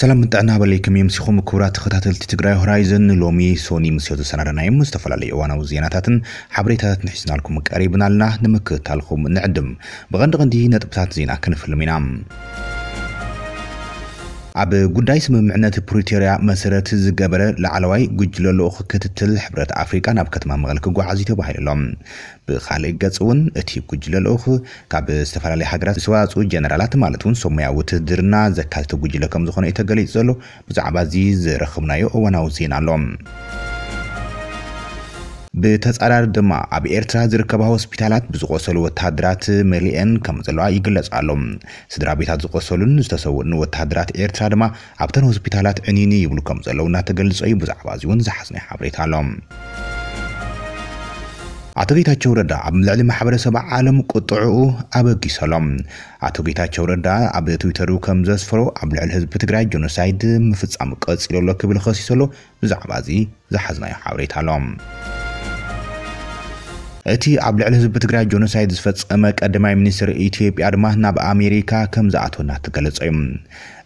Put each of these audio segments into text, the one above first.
ሰላም ምጥዕና በለይኩም እዮም ሲኹም ክቡራት ተኸታተልቲ ትግራይ ሆራይዘን ሎሚ ሶኒ ምስ ዮ ዘሰናደናዮም ዝተፈላለዩ እዋናዊ ዜናታትን ሓበሬታትን ሒዝናልኩም ቀሪብና ኣለና ንምክታልኩም ንዕድም ብቐንዲ ቀንዲ ነጥብታት ዜና ክንፍልም ኢና ኣብ ጉዳይ ስምምዕነት ፕሪቶርያ መሰረት ዝገበረ ላዕለዋይ ጉጅለ ልኡኽ ክትትል ሕብረት ኣፍሪቃ ናብ ከተማ መቐለ ክጓዓዝ እዩ ተባሂሉ ኣሎም ብካልእ ገጽ እውን እቲ ጉጅለ ልኡኽ ካብ ዝተፈላለዩ ሃገራት ዝተዋፅኡ ጀነራላት ማለት እውን ሰሙያ ውትድርና ዘካተተ ጉጅለ ከም ዝኾነ እዩ ተገሊጹ ዘሎ ብዛዕባ እዚ ዝረኸብናዮ እዋናዊ ዜና ኣሎም ብተፃዳሪ ድማ ኣብ ኤርትራ ዝርከባ ሆስፒታላት ብዝቆሰሉ ወታሃደራት መሊአን ከም ዘለዋ ይግለጽ ኣሎ ስድራ ቤታት ዝቆሰሉን ዝተሰውኡን ወታሃደራት ኤርትራ ድማ ኣብተን ሆስፒታላት ዕኒኒ ይብሉ ከም ዘለው እናተገልጸ እዩ ብዛዕባ እዚ እውን ዝሓዝነ ሓበሬታ ኣሎ ኣቶ ጌታቸው ረዳ ኣብ ልዕሊ ማሕበረሰብ ዓለም ቁጥዑኡ ኣበጊሰሎም ኣቶ ጌታቸው ረዳ ኣብ ትዊተሩ ከም ዘስፈሮ ኣብ ልዕሊ ህዝቢ ትግራይ ጆኖሳይድ ምፍጻም ቀፂሎሎ ክብል ከሲሰሎ ብዛዕባ እዚ ዝሓዝናዮ ሓበሬታ ኣሎም እቲ ኣብ ልዕሊ ህዝቢ ትግራይ ጆኖሳይድ ዝፈፀመ ቀዳማይ ሚኒስትር ኢትዮጵያ ድማ ናብ ኣሜሪካ ከም ዝኣተወና ተገለጸ እዩ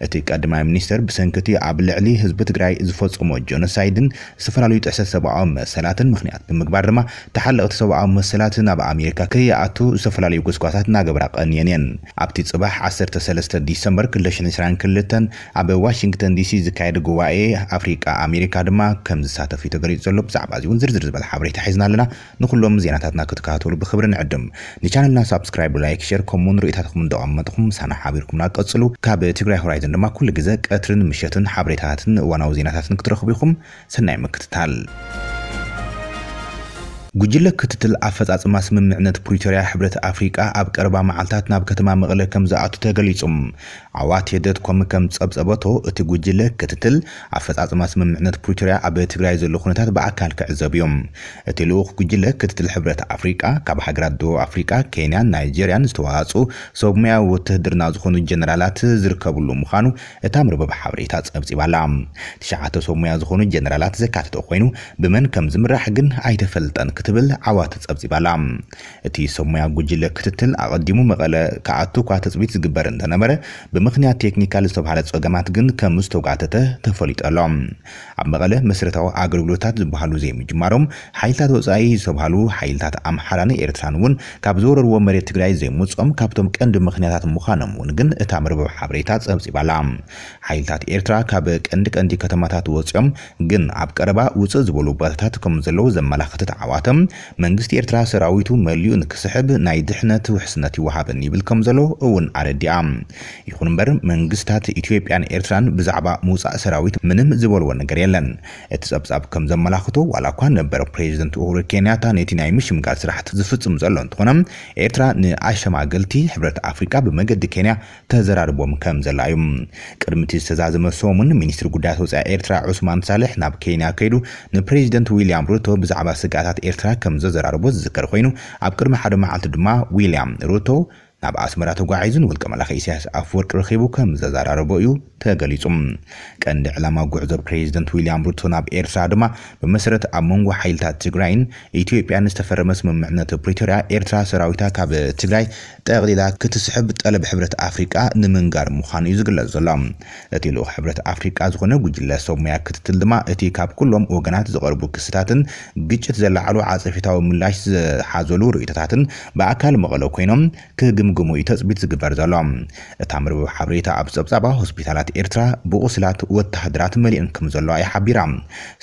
እቲ ቀዳማይ ሚኒስትር ብሰንኪቲ ኣብ ልዕሊ ህዝቢ ትግራይ ዝፈፀሞ ጆኖሳይድን ዝተፈላለዩ ጥሕሰት ሰብኣዊ መሰላትን ምክንያት ብምግባር ድማ ተሓለቕቲ ሰብኣዊ መሰላት ናብ ኣሜሪካ ከይኣቱ ዝተፈላለዩ ጉስጓታት እናገብራ ቀንየን እየን ኣብቲ ፅባሕ 13 ዲሰምበር 222 ኣብ ዋሽንግተን ዲሲ ዝካየድ ጉባኤ ኣፍሪቃ ኣሜሪካ ድማ ከም ዝሳተፍ እዩ ተገሊጹ ዘሎ ብዛዕባ እዚ እውን ዝርዝር ዝበለ ሓበሬታ ሒዝና ኣለና ንኩሎም ዜናታት ሓበሬታትና ክትከታተሉ ብክብሪ ንዕድም ንቻነልና ሳብስክራይብ ላይክ ሸር ከምኡ ንሪኢታትኩም እንደቀመጥኩም ሳና ሓቢርኩምና ቀፅሉ ካብ ትግራይ ሆራይዘን ድማ ኩሉ ግዜ ቀትርን ምሸትን ሓበሬታትን እዋናዊ ዜናታትን ክትረኽቡ ኢኹም ሰናይ ምክትታል ጉጅለ ክትትል ኣፈጻጽማ ስምምዕነት ፕሪቶርያ ሕብረት ኣፍሪቃ ኣብ ቀረባ መዓልትታት ናብ ከተማ መቐለ ከም ዝኣቱ ተገሊጹ ኣዋት የደትኮም ከም ዝፀብፀበቶ እቲ ጉጅለ ክትትል ኣፈፃፅማ ስምምዕነት ፕሪቶርያ ኣብ ትግራይ ዘሎ ኩነታት ብኣካል ክዕዘብ እዮም እቲ ልኡክ ጉጅለ ክትትል ሕብረት ኣፍሪቃ ካብ ሃገራት ደቡብ ኣፍሪቃ ኬንያን ናይጀርያን ዝተዋፁ ሰብሙያዊ ውትህድርና ዝኾኑ ጀነራላት ዝርከብሉ ምዃኑ እታ ምርበብ ሓበሬታ ፀብፂባላ ትሽዓተ ሰብ ዝኾኑ ጀነራላት ዘካተተ ኮይኑ ብመን ከም ዝምራሕ ግን ኣይተፈልጠን ክትብል ዓዋት ፀብፂባላ እቲ ሰብ ጉጅለ ክትትል ኣቐዲሙ መቐለ ክኣቱ ኳ ተፅቢት ዝግበር እንተነበረ ብምኽንያት ቴክኒካ ዝተባሃለ ፀገማት ግን ከም ዝተጓተተ ተፈሊጡ ኣሎ ኣብ መቐለ መሰረታዊ ኣገልግሎታት ዝበሃሉ ዘይምጅማሮም ሓይልታት ወፃኢ ዝተባሃሉ ሓይልታት ኣምሓራን ኤርትራን እውን ካብ ዝወረርዎ መሬት ትግራይ ዘይምፆም ካብቶም ቀንዲ ምኽንያታት ምዃኖም እውን ግን እታ ምርብብ ሓበሬታ ፀብፂባላ ሓይልታት ኤርትራ ካብ ቀንዲ ቀንዲ ከተማታት ወፂኦም ግን ኣብ ቀረባ ውፅእ ዝበሉ ቦታታት ከም ዘለዉ ዘመላኽትት ዓዋቶም መንግስቲ ኤርትራ ሰራዊቱ መሊኡ ንክስሕብ ናይ ድሕነት ውሕስነት ይወሃበን ይብል ከም ዘሎ እውን ኣረዲኣ ይኹን እምበር መንግስታት ኢትዮጵያን ኤርትራን ብዛዕባ ምውፃእ ሰራዊት ምንም ዝበልዎ ነገር የለን እቲ ፀብፃብ ከም ዘመላኽቶ ዋላ እኳ ነበር ፕሬዚደንት ኡሁሩ ኬንያታ ነቲ ናይ ምሽምጋል ስራሕቲ ዝፍፅም ዘሎ እንትኾነ ኤርትራ ንኣሸማገልቲ ሕብረት ኣፍሪቃ ብመገዲ ኬንያ ተዘራርቦም ከም ዘላ እዩ ቅድሚ እቲ ዝተዛዘመ ሰሙን ሚኒስትሪ ጉዳያት ወፃኢ ኤርትራ ዑስማን ሳልሕ ናብ ኬንያ ከይዱ ንፕሬዚደንት ዊልያም ሩቶ ብዛዕባ ስጋታት ኤርትራ ከም ዘዘራርቦ ዝዝከር ኮይኑ ኣብ ቅድሚ ሓደ መዓልቲ ድማ ዊልያም ሩቶ ናብ ኣስመራ ተጓዒዙን ውልቀ መላኸ ኢሳያስ ኣፈወርቂ ረኺቡ ከም ዘዘራረቦ እዩ ተገሊጹ ቀንዲ ዕላማ ጉዕዞ ፕሬዚደንት ዊልያም ሩቶ ናብ ኤርትራ ድማ ብመሰረት ኣብ መንጎ ሓይልታት ትግራይን ኢትዮጵያን ዝተፈረመ ስምምዕነት ፕሪቶርያ ኤርትራ ሰራዊታ ካብ ትግራይ ጠቕሊላ ክትስሕብ ጠለብ ሕብረት ኣፍሪቃ ንምንጋር ምዃኑ እዩ ዝግለጽ ዘሎ እቲ ልኡኽ ሕብረት ኣፍሪቃ ዝኾነ ጉጅለ ሰብ ሙያ ክትትል ድማ እቲ ካብ ኩሎም ወገናት ዝቐርቡ ክስታትን ግጭት ዘለዓሉ ዓፀፊታዊ ምላሽ ዝሓዘሉ ርእቶታትን ብኣካል መቐለ ኮይኖም ክግም ዝግምግሙ እዩ ተፅቢት ዝግበር ዘሎ እታ ምርብብ ሓበሬታ ኣብ ፀብፃባ ሆስፒታላት ኤርትራ ብቑስላት ወተሃድራት መሊአን ከም ዘለዋ ይሓቢራ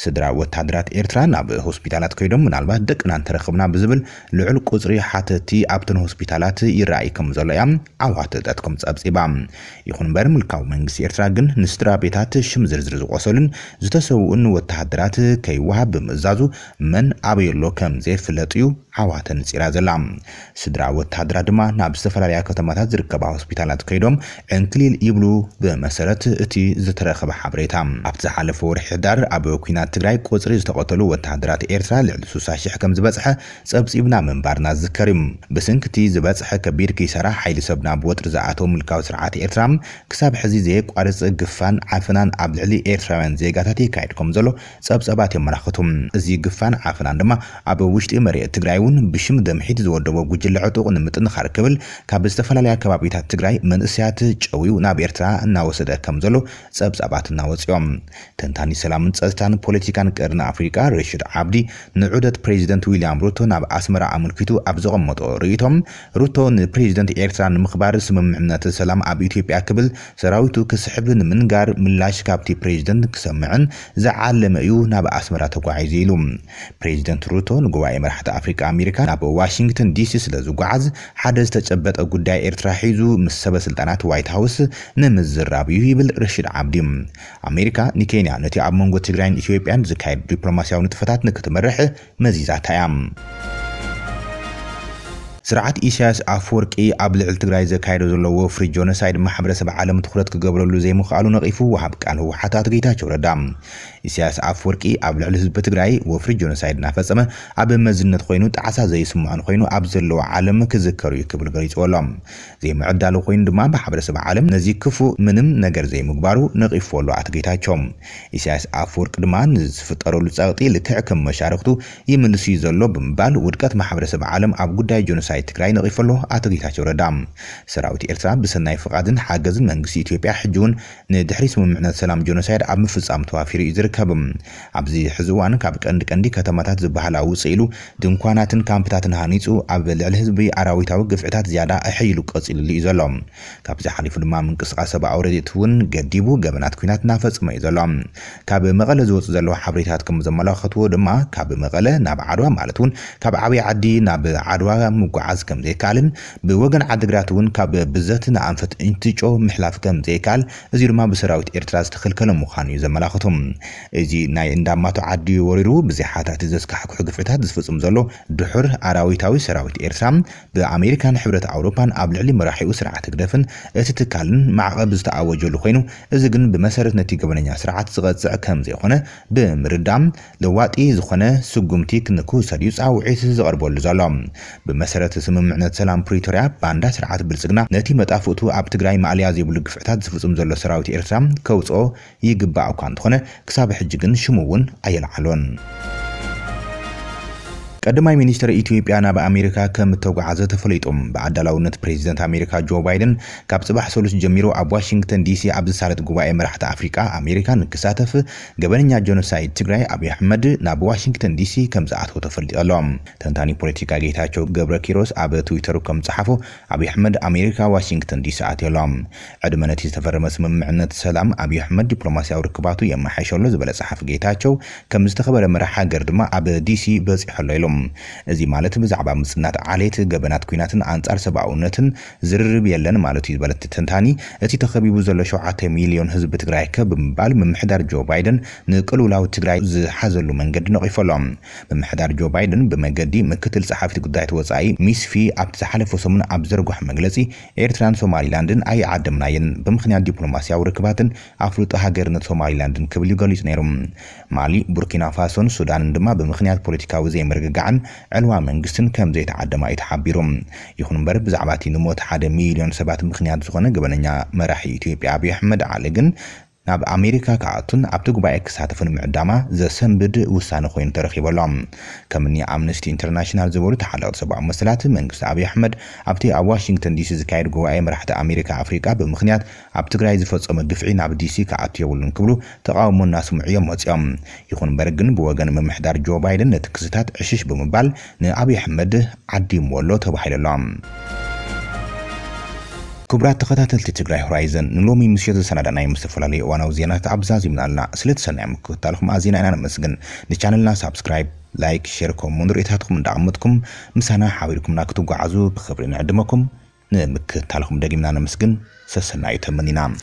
ስድራ ወተሃድራት ኤርትራ ናብ ሆስፒታላት ከይዶም ምናልባት ደቅና እንተረኽብና ብዝብል ልዑል ቁፅሪ ሓተቲ ኣብተን ሆስፒታላት ይረኣይ ከም ዘሎ እያ ኣብ ሃተጠት ፀብፂባ ይኹን በር ምልካዊ መንግስቲ ኤርትራ ግን ንስድራ ቤታት ሽም ዝርዝር ዝቆሰሉን ዝተሰውኡን ወተሃድራት ከይወሃብ ብምእዛዙ መን ኣበየሎ ከም ዘይፍለጥ እዩ ኣዋተን ነፂራ ዘላ ስድራ ወታድራ ድማ ናብ ዝተፈላለያ ከተማታት ዝርከባ ሆስፒታላት ከይዶም ዕንክሊል ይብሉ ብመሰረት እቲ ዝተረኸበ ሓበሬታ ኣብ ዝሓለፈ ወርሒ ሕዳር ኣብ ኩናት ትግራይ ቁፅሪ ዝተቐተሉ ወታሃደራት ኤርትራ ልዕሊ 6ሳ 60 ከም ዝበፅሐ ፀብፂብና ምንባርና ዝዝከር እዩ ብስንክቲ ዝበፅሐ ከቢድ ከይሰራ ሓይሊ ሰብ ናብ ወጥሪ ዝኣተው ምልካዊ ስርዓት ኤርትራ ክሳብ ሕዚ ዘየቋርፅ ግፋን ዓፍናን ኣብ ልዕሊ ኤርትራውያን ዜጋታት ይካየድ ከም ዘሎ ፀብፀባት የመላኽቱ እዚ ግፋን ዓፍናን ድማ ኣብ ውሽጢ መሬት ትግራይ እውን ብሽም ደምሒት ዝወደቦ ጉጅለ ዕጡቅ ንምጥንኻር ክብል ካብ ዝተፈላለያ ከባቢታት ትግራይ መንእስያት ጨውዩ ናብ ኤርትራ እናወሰደ ከም ዘሎ ፀብፃባት እናወፂኦም ተንታኒ ሰላምን ፀጥታን ፖለቲካን ቀርኒ ኣፍሪቃ ረሽድ ዓብዲ ንዑደት ፕሬዚደንት ዊልያም ሩቶ ናብ ኣስመራ ኣመልኪቱ ኣብ ዘቐመጦ ርእቶም ሩቶ ንፕሬዚደንት ኤርትራ ንምኽባር ስምምዕነት ሰላም ኣብ ኢትዮጵያ ክብል ሰራዊቱ ክስሕብ ንምንጋር ምላሽ ካብቲ ፕሬዚደንት ክሰምዕን ዝዓለመ እዩ ናብ ኣስመራ ተጓዒዙ ኢሉ ፕሬዚደንት ሩቶ ንጉባኤ መራሕቲ ኣፍሪቃ ኣሜሪካ ናብ ዋሽንግተን ዲሲ ስለ ዝጓዓዝ ሓደ ዝተጨበጠ ጉዳይ ኤርትራ ሒዙ ምስ ሰበስልጣናት ዋይት ሃውስ ንምዝራብ እዩ ይብል ርሽድ ዓብዲ ኣሜሪካ ንኬንያ ነቲ ኣብ መንጎ ትግራይን ኢትዮጵያን ዝካየድ ዲፕሎማስያዊ ንጥፈታት ንክትመርሕ መዚዛታ እያ ስርዓት ኢሳያስ ኣፈወርቂ ኣብ ልዕሊ ትግራይ ዘካየዶ ዘሎ ወፍሪ ጆኖሳይድ ማሕበረሰብ ዓለም ትኩረት ክገብረሉ ዘይምኽኣሉ ነቒፉ ወሃብ ቃል ህወሓታት ጌታቸው ረዳ ኢሳያስ ኣፈወርቂ ኣብ ልዕሊ ህዝቢ ትግራይ ወፍሪ ጆኖሳይድ እናፈፀመ ኣብ መዝነት ኮይኑ ጣዕሳ ዘይስምዖን ኮይኑ ኣብ ዘለዎ ዓለም ክዝከሩ እዩ ክብል ገሊፅዎ ኣሎም ዘይምዕዳሉ ኮይኑ ድማ ማሕበረሰብ ዓለም ነዚ ክፉእ ምንም ነገር ዘይምግባሩ ነቒፍዎ ኣቶ ጌታቸው ኢሳያስ ኣፈወርቂ ድማ ንዝፍጠረሉ ፀቕጢ ልክዕ ከም መሻርክቱ ይምልስ እዩ ዘሎ ብምባል ውድቀት ማሕበረሰብ ዓለም ኣብ ጉዳይ ጆኖሳይድ ወፃኢ ትግራይ ነቒፉ ኣሎ ኣቶ ጌታቸው ረዳ ሰራዊት ኤርትራ ብሰናይ ፍቓድን ሓገዝን መንግስቲ ኢትዮጵያ ሕጂ እውን ንድሕሪ ስምምዕነት ሰላም ጆኖሳይድ ኣብ ምፍፃም ተዋፊሩ እዩ ዝርከብ ኣብዚ ሕዚ እዋን ካብ ቀንዲ ቀንዲ ከተማታት ዝበሃል ውፅእ ኢሉ ድንኳናትን ካምፕታትን ሃኒፁ ኣብ ልዕሊ ህዝቢ ኣራዊታዊ ግፍዕታት ዝያዳ ኣሕይሉ ቀፂሉሉ እዩ ዘሎ ካብዚ ሓሊፉ ድማ ምንቅስቃስ ሰብኣዊ ረድኤት እውን ገዲቡ ገበናት ኩናት እናፈፅመ እዩ ዘሎ ካብ መቐለ ዝወፁ ዘለዎ ሓበሬታት ከም ዘመላኸትዎ ድማ ካብ መቐለ ናብ ዓድዋ ማለት እውን ካብ ዓብዪ ዓዲ ናብ ዓድዋ ምጓዓ ምጉዓዝ ከም ዘይከኣልን ብወገን ዓድግራት እውን ካብ ብዘት ንኣንፈት እንትጮ ምሕላፍ ከም ዘይከኣል እዚ ድማ ብሰራዊት ኤርትራ ዝተከልከለ ምዃኑ እዩ ዘመላኽቶም እዚ ናይ እንዳማቶ ዓዲ ወሪሩ ብዘይሓታት ዘስካሕኩሑ ግፍዕታት ዝፍፅም ዘሎ ድሑር ኣራዊታዊ ሰራዊት ኤርትራ ብኣሜሪካን ሕብረት ኣውሮፓን ኣብ ልዕሊ መራሒኡ ስርዓት ግደፍን እቲ ትካልን ማዕቐብ ዝተኣወጀሉ ኮይኑ እዚ ግን ብመሰረት ነቲ ገበነኛ ስርዓት ዝቐፅዕ ከም ዘይኮነ ብምርዳም ለዋጢ ዝኾነ ስጉምቲ ክንክውሰድ እዩ ፃውዒት ዘቐርበሉ ዘሎ ብመሰረት እቲ ስምምዕነት ሰላም ፕሪቶሪያ ባንዳ ስርዓት ብልፅግና ነቲ መጣፍእቱ ኣብ ትግራይ ማእልያ ዘይብሉ ግፍዕታት ዝፍፅም ዘሎ ሰራዊት ኤርትራ ከውፅኦ ይግባእ እኳ እንተኾነ ክሳብ ሕጂ ግን ሽሙ እውን ኣየለዓሎን ቀዳማይ ሚኒስትር ኢትዮጵያ ናብ ኣሜሪካ ከም እተጓዓዘ ተፈለጡ ብኣዳላውነት ፕሬዚደንት ኣሜሪካ ጆ ባይደን ካብ ፅባሕ ሰሉስ ጀሚሩ ኣብ ዋሽንግተን ዲሲ ኣብ ዝሳለጥ ጉባኤ መራሕቲ ኣፍሪቃ ኣሜሪካ ንክሳተፍ ገበነኛ ጆኖሳይድ ትግራይ ኣብዪ ኣሕመድ ናብ ዋሽንግተን ዲሲ ከም ዝኣተው ተፈሊጡ ኣሎ ተንታኒ ፖለቲካ ጌታቸው ገብረ ኪሮስ ኣብ ትዊተሩ ከም ዝፅሓፎ ኣብዪ ኣሕመድ ኣሜሪካ ዋሽንግተን ዲሲ ኣትየሎም ዕድመ ነቲ ዝተፈረመ ስምምዕነት ሰላም ኣብዪ ኣሕመድ ዲፕሎማስያዊ ርክባቱ የመሓሸሎ ዝበለ ፀሓፍ ጌታቸው ከም ዝተኸበረ መራሒ ሃገር ድማ ኣብ ዲሲ በፂሖሎ ኢሎም እዮም እዚ ማለት ብዛዕባ ምፅናት ዓሌት ገበናት ኩናትን ኣንጻር ሰብኣውነትን ዝርርብ የለን ማለት እዩ ዝበለት ተንታኒ እቲ ተኸቢቡ ዘሎ 7 ሚልዮን ህዝቢ ትግራይ ከ ብምባል ምምሕዳር ጆ ባይደን ንቅልውላዊ ትግራይ ዝሓዘሉ መንገዲ ነቒፈሎም ምምሕዳር ጆ ባይደን ብመገዲ ምክትል ፀሓፊት ጉዳያት ወፃኢ ሚስፊ ኣብቲ ዝሓለፈ ሰሙን ኣብ ዘርጓሕ መግለፂ ኤርትራን ሶማሊላንድን ኣይዓደምናየን ብምክንያት ዲፕሎማስያዊ ርክባትን ኣፍሉጦ ሃገርነት ሶማሊላንድን ክብል ይገሊፁ ነይሩ ማሊ ቡርኪና ፋሶን ሱዳንን ድማ ብምክንያት ፖለቲካዊ ዘይምርግጋዕ ከዓን ዕልዋ መንግስትን ከም ዘይተዓደማ እዩ ተሓቢሩ ይኹን እምበር ብዛዕባ እቲ ንሞት ሓደ ሚልዮን ሰባት ምክንያት ዝኾነ ገበነኛ መራሒ ኢትዮጵያ ኣብዪ ኣሕመድ ዓሊ ግን ናብ ኣሜሪካ ክኣቱን ኣብቲ ጉባኤ ክሳተፉን ምዕዳማ ዘሰንብድ ውሳነ ኮይኑ ተረኺበሎም ከምኒ ኣምነስቲ ኢንተርናሽናል ዝበሉ ተሓለቕቲ ሰብኣዊ መሰላት መንግስቲ ኣብዪ ኣሕመድ ኣብቲ ኣብ ዋሽንግተን ዲሲ ዝካየድ ጉባኤ መራሕቲ ኣሜሪካ ኣፍሪቃ ብምክንያት ኣብ ትግራይ ዝፈፀመ ግፍዒ ናብ ዲሲ ክኣቱ የብሉን ክብሉ ተቃውሞ እናስምዑ እዮም መፅኦም ይኹን በር ግን ብወገን ምምሕዳር ጆ ባይደን ነቲ ክስታት ዕሽሽ ብምባል ንኣብዪ ኣሕመድ ዓዲምዎ ኣሎ ተባሂሉ ኣሎም ክቡራት ተኸታተልቲ ትግራይ ሆራይዘን ንሎሚ ዝሰናዳ ናይ ምስተፈላለዩ እዋናዊ ዜናት ኣብዛ ዝምናልና ስለተሰናዮም ክክታልኩም ኣዚና ኢና ንመስግን ንቻነልና ሳብስክራይብ ላይክ ሸር ከምኡ ርእታትኩም እንዳቐመጥኩም ምሳና ሓቢርኩምና ክትጓዓዙ ብክብሪ ንዕድመኩም ንምክታልኩም ደጊምና ነመስግን ሰሰናዩ ተመኒና